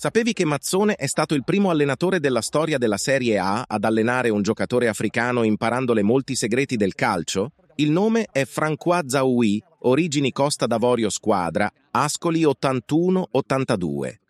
Sapevi che Mazzone è stato il primo allenatore della storia della Serie A ad allenare un giocatore africano imparandole molti segreti del calcio? Il nome è Francois Zaoui, origini Costa d'Avorio squadra, Ascoli 81-82.